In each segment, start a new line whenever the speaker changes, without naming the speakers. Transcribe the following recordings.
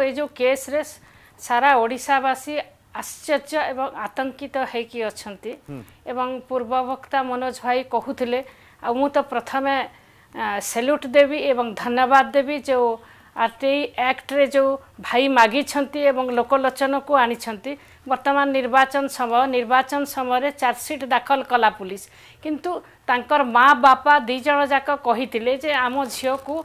ଏ ଯେଉଁ କେସ୍ରେ ସାରା ଓଡ଼ିଶାବାସୀ ଆଶ୍ଚର୍ଯ୍ୟ ଏବଂ ଆତଙ୍କିତ ହେଇକି ଅଛନ୍ତି ଏବଂ ପୂର୍ବବକ୍ତା ମନୋଜ ଭାଇ କହୁଥିଲେ ଆଉ ମୁଁ ତ ପ୍ରଥମେ ସେଲ୍ୟୁଟ୍ ଦେବି ଏବଂ ଧନ୍ୟବାଦ ଦେବି ଯେଉଁ ଆର୍ଟିଆଇ ଆକ୍ଟରେ ଯେଉଁ ଭାଇ ମାଗିଛନ୍ତି ଏବଂ ଲୋକଲୋଚନକୁ ଆଣିଛନ୍ତି ବର୍ତ୍ତମାନ ନିର୍ବାଚନ ସମୟ ନିର୍ବାଚନ ସମୟରେ ଚାର୍ଜସିଟ୍ ଦାଖଲ କଲା ପୁଲିସ୍ କିନ୍ତୁ ତାଙ୍କର ମା ବାପା ଦୁଇ ଜଣ ଯାକ କହିଥିଲେ ଯେ ଆମ ଝିଅକୁ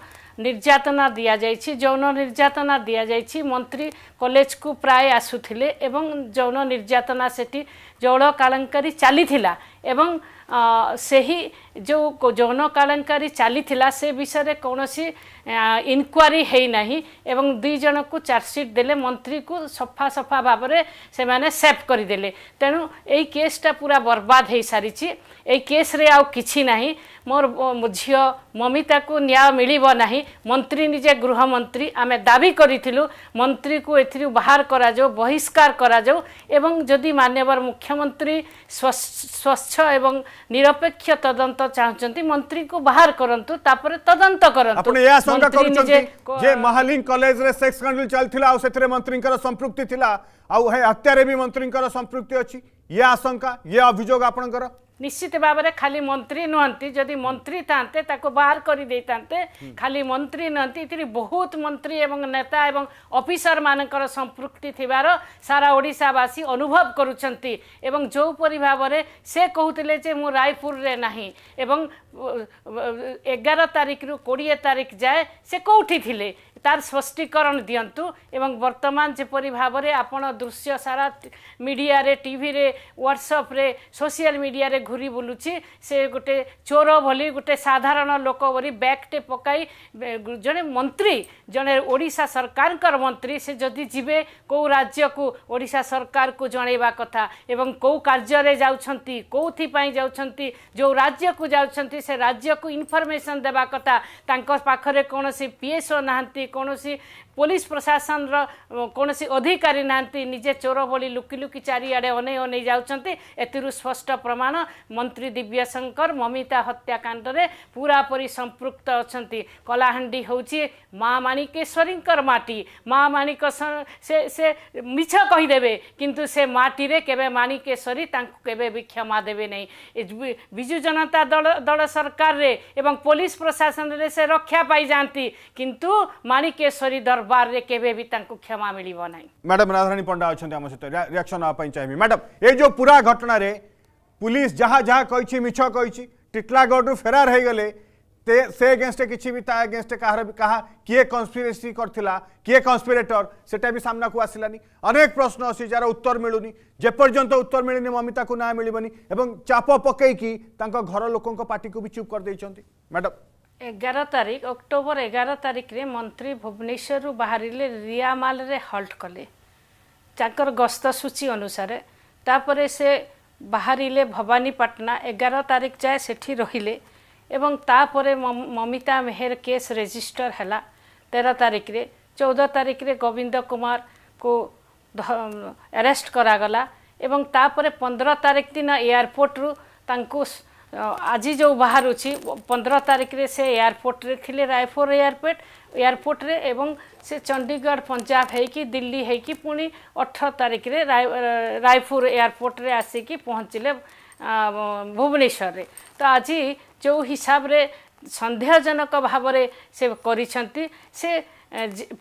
নির্যাতনা দিয়া যাইছি যৌন নির্যাতনা দিয়া যাইছি মন্ত্রী কলেজকু প্রায় আসুলে এবং যৌন নির্যাতনা সেটি যৌন কালঙ্কারী চালিলা এবং সেই ଯେଉଁ ଯୌନ କାଳେଙ୍କାରୀ ଚାଲିଥିଲା ସେ ବିଷୟରେ କୌଣସି ଇନକ୍ୱାରି ହେଇନାହିଁ ଏବଂ ଦୁଇ ଜଣଙ୍କୁ ଚାର୍ଜସିଟ୍ ଦେଲେ ମନ୍ତ୍ରୀକୁ ସଫା ସଫା ଭାବରେ ସେମାନେ ସେଭ୍ କରିଦେଲେ ତେଣୁ ଏଇ କେସ୍ଟା ପୁରା ବର୍ବାଦ ହେଇସାରିଛି ଏଇ କେସ୍ରେ ଆଉ କିଛି ନାହିଁ ମୋର ଝିଅ ମମିତାକୁ ନ୍ୟାୟ ମିଳିବ ନାହିଁ ମନ୍ତ୍ରୀ ନିଜେ ଗୃହମନ୍ତ୍ରୀ ଆମେ ଦାବି କରିଥିଲୁ ମନ୍ତ୍ରୀକୁ ଏଥିରୁ ବାହାର କରାଯାଉ ବହିଷ୍କାର କରାଯାଉ ଏବଂ ଯଦି ମାନ୍ୟବର ମୁଖ୍ୟମନ୍ତ୍ରୀ ସ୍ୱଚ୍ଛ ଏବଂ ନିରପେକ୍ଷ ତଦନ୍ତ मंत्री मन्त्रीको बाहर करन्तु तापरे तदन्त करन्तु आपण ए आशंका करूछन्ति
जे महालिंग हत्या रे भी मन्त्रीकर संपृक्ति अछि ए आशंका ये अभियोग आपणकर
নিশ্চিত ভাবে খালি মন্ত্রী নুহতি যদি মন্ত্রী থাকে তাকে বাহার করে দিয়ে খালি মন্ত্রী নুহতি এটি বহুত মন্ত্রী এবং নেতা এবং অফিসর মানকর সম্পৃক্তি থার সারা ওড়শাবাসী অনুভব করছেন এবং যেপরি ভাবে সে কুলে যে মু রায়পুরে না এবং এগার তারিখর কোড়িয়ে তারিখ যায় সে কোটি লে তার স্পষ্টীকরণ দিয়ন্তু এবং বর্তমান যেপরি ভাবে আপনার দৃশ্য সারা মিডিয়ারে টিভি হোয়াটসঅপ্রে সোশিয়াল মিডিয়ারে ঘুরি বুলুছি সে গোটে চোর ভলি গোটে সাধারণ লোক বলে ব্যাগটে পকাই জনে মন্ত্রী জনে ওড়শা সরকার মন্ত্রী সে যদি যাবে কেউ রাজ্যকু ওড়িশা সরকারকু জনাইবা কথা এবং কেউ কার্যরে যাচ্ছেন কোথায় যাচ্ছেন যে রাজ্যকু যাচ্ছেন সে রাজ্যকু ইনফরমেসন দেওয়া কথা তাঁর পাখে কোণী পিএসও না କୌଣସି পুলিশ প্রশাসনর কোণী অধিকারী না নিজে চোর ভি লুকি লুকি চারিআড়ে অনেই অনেই যাচ্ছেন এর স্পষ্ট প্রমাণ মন্ত্রী দিব্যশঙ্কর মমিতা হত্যাকাণ্ডে পুরাপুরি সম্পৃক্ত অনেক কলাহাণ্ডি হচ্ছে মা মাণিকেশ্বরীঙ্কর মাটি মা মাণিক সে সে মিছ কহিদেবে কিন্তু সে মাটিরে কেবে মাণিকেশ্বরী তাঁকু কেবে বি ক্ষমা দেবে নাই বিজু জনতা দল দল সরকারে এবং পুলিশ প্রশাসনের সে রক্ষা পাই যাতে কিন্তু মাণিকেশ্বরী দরবার दरबार रे केबे भी तंकु क्षमा मिलिबो नै
मैडम राधारानी पंडा आछन हम सते रिएक्शन आ पई चाहिमी मैडम ए जो पूरा घटना रे पुलिस जहा जहा कहिछि मिछ कहिछि टिटलागड रु फरार हे गेले ते से अगेंस्ट किछि भी अगेंस्ट कहर भी कहा किए कन्स्पिरेसी करथिला किए कन्स्पिरेटर सेटा सामना को आसिलानी अनेक प्रश्न अच्छी जार उत्तर मिलूनी जे उत्तर मिलनी ममिता को ना मिलिबनी एवं चाप पकई कि घर लोकन पार्टी को भी चुप कर देइछन्ती मैडम
ଏଗାର ତାରିଖ ଅକ୍ଟୋବର ଏଗାର ତାରିଖରେ ମନ୍ତ୍ରୀ ଭୁବନେଶ୍ୱରରୁ ବାହାରିଲେ ରିଆମାଲରେ ହଲ୍ଟ କଲେ ତାଙ୍କର ଗସ୍ତ ସୂଚୀ ଅନୁସାରେ ତାପରେ ସେ ବାହାରିଲେ ଭବାନୀପାଟଣା ଏଗାର ତାରିଖ ଯାଏ ସେଠି ରହିଲେ ଏବଂ ତାପରେ ମମିତା ମେହେର କେସ୍ ରେଜିଷ୍ଟର ହେଲା ତେର ତାରିଖରେ ଚଉଦ ତାରିଖରେ ଗୋବିନ୍ଦ କୁମାରକୁ ଆରେଷ୍ଟ କରାଗଲା ଏବଂ ତାପରେ ପନ୍ଦର ତାରିଖ ଦିନ ଏୟାରପୋର୍ଟରୁ ତାଙ୍କୁ ଆଜି ଯେଉଁ ବାହାରୁଛି ପନ୍ଦର ତାରିଖରେ ସେ ଏୟାରପୋର୍ଟରେ ଥିଲେ ରାୟପୁର ଏୟାରପୋର୍ଟ ଏୟାରପୋର୍ଟରେ ଏବଂ ସେ ଚଣ୍ଡିଗଡ଼ ପଞ୍ଜାବ ହେଇକି ଦିଲ୍ଲୀ ହେଇକି ପୁଣି ଅଠର ତାରିଖରେ ରାୟପୁର ଏୟାରପୋର୍ଟରେ ଆସିକି ପହଞ୍ଚିଲେ ଭୁବନେଶ୍ୱରରେ ତ ଆଜି ଯେଉଁ ହିସାବରେ ସନ୍ଦେହଜନକ ଭାବରେ ସେ କରିଛନ୍ତି ସେ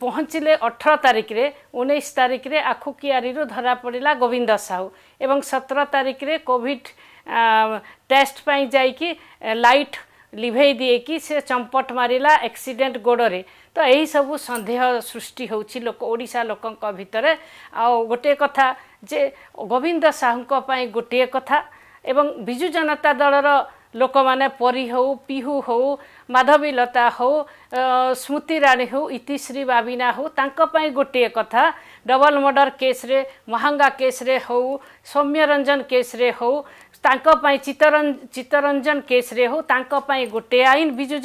ପହଞ୍ଚିଲେ ଅଠର ତାରିଖରେ ଉଣେଇଶ ତାରିଖରେ ଆଖୁ କିଆରିରୁ ଧରାପଡ଼ିଲା ଗୋବିନ୍ଦ ସାହୁ ଏବଂ ସତର ତାରିଖରେ କୋଭିଡ଼ टेस्ट लाइट टेस्टपि लट लिभै दिइकिसी चम्पट एक्सीडेंट गोडै तो यही सबै संदेह सृष्टि हौ चाहिँ ओडा लोक भितर आउ गोटे कथा गोविन्द साहु गोटे कथा एवं विजु जनता दल र लोक म परी हौ पिहु हो माधवी लता हो स्मृति रानी हो इतिश्री बाबिना हौ तपाईँ गोटे कथा डबल मर्डर केस रे महंगा केस रे हौ सौम्य केस रे हौ ତାଙ୍କ ପାଇଁ ଚିତ୍ତରଞ୍ଜ ଚିତ୍ତରଞ୍ଜନ କେସ୍ରେ ହେଉ ତାଙ୍କ ପାଇଁ ଗୋଟିଏ ଆଇନ ବିଜୁ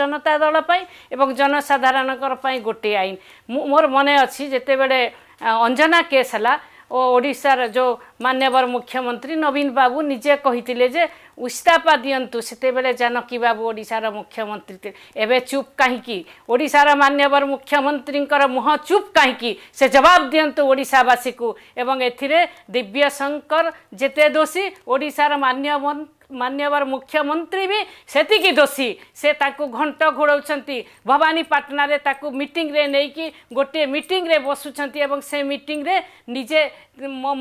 ଜନତା ଦଳ ପାଇଁ ଏବଂ ଜନସାଧାରଣଙ୍କର ପାଇଁ ଗୋଟିଏ ଆଇନ ମୁଁ ମୋର ମନେ ଅଛି ଯେତେବେଳେ ଅଞ୍ଜନା କେସ୍ ହେଲା ଓ ଓଡ଼ିଶାର ଯେଉଁ ମାନ୍ୟବର ମୁଖ୍ୟମନ୍ତ୍ରୀ ନବୀନ ବାବୁ ନିଜେ କହିଥିଲେ ଯେ ଉସ୍ତାପା ଦିଅନ୍ତୁ ସେତେବେଳେ ଜାନକୀ ବାବୁ ଓଡ଼ିଶାର ମୁଖ୍ୟମନ୍ତ୍ରୀ ଏବେ ଚୁପ୍ କାହିଁକି ଓଡ଼ିଶାର ମାନ୍ୟବର ମୁଖ୍ୟମନ୍ତ୍ରୀଙ୍କର ମୁହଁ ଚୁପ୍ କାହିଁକି ସେ ଜବାବ ଦିଅନ୍ତୁ ଓଡ଼ିଶାବାସୀକୁ ଏବଂ ଏଥିରେ ଦିବ୍ୟଶଙ୍କର ଯେତେ ଦୋଷୀ ଓଡ଼ିଶାର ମାନ୍ୟବନ୍ତ ମାନ୍ୟବର ମୁଖ୍ୟମନ୍ତ୍ରୀ ବି ସେତିକି ଦୋଷୀ ସେ ତାଙ୍କୁ ଘଣ୍ଟ ଘୋଡ଼ାଉଛନ୍ତି ଭବାନୀପାଟଣାରେ ତାକୁ ମିଟିଂରେ ନେଇକି ଗୋଟିଏ ମିଟିଂରେ ବସୁଛନ୍ତି ଏବଂ ସେ ମିଟିଂରେ ନିଜେ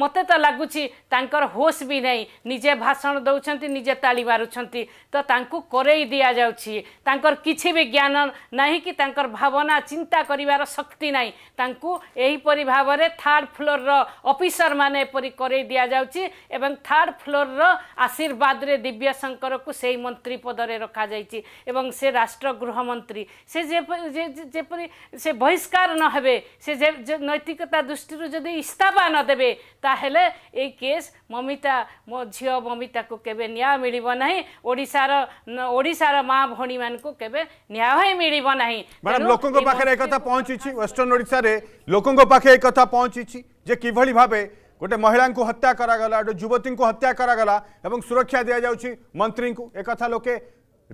ମୋତେ ତ ଲାଗୁଛି ତାଙ୍କର ହୋସ୍ ବି ନାହିଁ ନିଜେ ଭାଷଣ ଦେଉଛନ୍ତି ନିଜେ ତାଳି ମାରୁଛନ୍ତି ତ ତାଙ୍କୁ କରେଇ ଦିଆଯାଉଛି ତାଙ୍କର କିଛି ବି ଜ୍ଞାନ ନାହିଁ କି ତାଙ୍କର ଭାବନା ଚିନ୍ତା କରିବାର ଶକ୍ତି ନାହିଁ ତାଙ୍କୁ ଏହିପରି ଭାବରେ ଥାର୍ଡ଼ ଫ୍ଲୋର୍ର ଅଫିସରମାନେ ଏପରି କରେଇ ଦିଆଯାଉଛି ଏବଂ ଥାର୍ଡ଼ ଫ୍ଲୋର୍ର ଆଶୀର୍ବାଦରେ ଦିବ୍ୟାଶଙ୍କରକୁ ସେଇ ମନ୍ତ୍ରୀ ପଦରେ ରଖାଯାଇଛି ଏବଂ ସେ ରାଷ୍ଟ୍ର ଗୃହମନ୍ତ୍ରୀ ସେ ଯେପରି ସେ ବହିଷ୍କାର ନ ହେବେ ସେ ନୈତିକତା ଦୃଷ୍ଟିରୁ ଯଦି ଇସ୍ତଫା ନ ଦେବେ ତାହେଲେ ଏଇ କେସ୍ ମମିତା ମୋ ଝିଅ ମମିତାକୁ କେବେ ନ୍ୟାୟ ମିଳିବ ନାହିଁ ଓଡ଼ିଶାର ଓଡ଼ିଶାର ମା ଭଉଣୀମାନଙ୍କୁ କେବେ ନ୍ୟାୟ ହିଁ ମିଳିବ ନାହିଁ ମ୍ୟାଡ଼ାମ୍ ଲୋକଙ୍କ ପାଖରେ
ଏକଥା ପହଞ୍ଚିଛି ୱେଷ୍ଟର୍ଣ୍ଣ ଓଡ଼ିଶାରେ ଲୋକଙ୍କ ପାଖେ ଏକଥା ପହଞ୍ଚିଛି ଯେ କିଭଳି ଭାବେ गोटे महिला को हत्या करागला गोटे हत्या करागला एवं सुरक्षा दि जाऊँगी मंत्री को एक लोके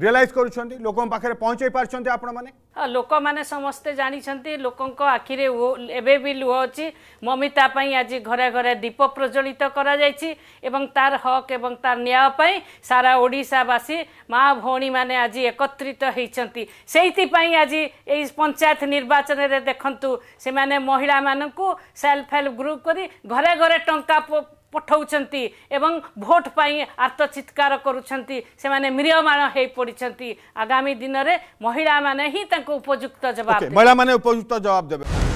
ରିଏଲାଇଜ୍ କରୁଛନ୍ତି ଲୋକଙ୍କ ପାଖରେ ପହଞ୍ଚାଇ ପାରୁଛନ୍ତି ଆପଣମାନେ
ହଁ ଲୋକମାନେ ସମସ୍ତେ ଜାଣିଛନ୍ତି ଲୋକଙ୍କ ଆଖିରେ ଏବେ ବି ଲୁହ ଅଛି ମମିତା ପାଇଁ ଆଜି ଘରେ ଘରେ ଦୀପ ପ୍ରଜ୍ୱଳିତ କରାଯାଇଛି ଏବଂ ତାର ହକ୍ ଏବଂ ତାର ନ୍ୟାୟ ପାଇଁ ସାରା ଓଡ଼ିଶାବାସୀ ମା ଭଉଣୀମାନେ ଆଜି ଏକତ୍ରିତ ହୋଇଛନ୍ତି ସେଇଥିପାଇଁ ଆଜି ଏଇ ପଞ୍ଚାୟତ ନିର୍ବାଚନରେ ଦେଖନ୍ତୁ ସେମାନେ ମହିଳାମାନଙ୍କୁ ସେଲ୍ଫ ହେଲ୍ପ ଗ୍ରୁପ୍ କରି ଘରେ ଘରେ ଟଙ୍କା ପଠାଉଛନ୍ତି ଏବଂ ଭୋଟ ପାଇଁ ଆର୍ତ୍ତଚିତ୍କାର କରୁଛନ୍ତି ସେମାନେ ମ୍ରିୟମାଣ ହୋଇ ପଡ଼ିଛନ୍ତି ଆଗାମୀ ଦିନରେ ମହିଳାମାନେ ହିଁ ତାଙ୍କୁ ଉପଯୁକ୍ତ ଜବାବ
ମହିଳାମାନେ ଉପଯୁକ୍ତ ଜବାବ ଦେବେ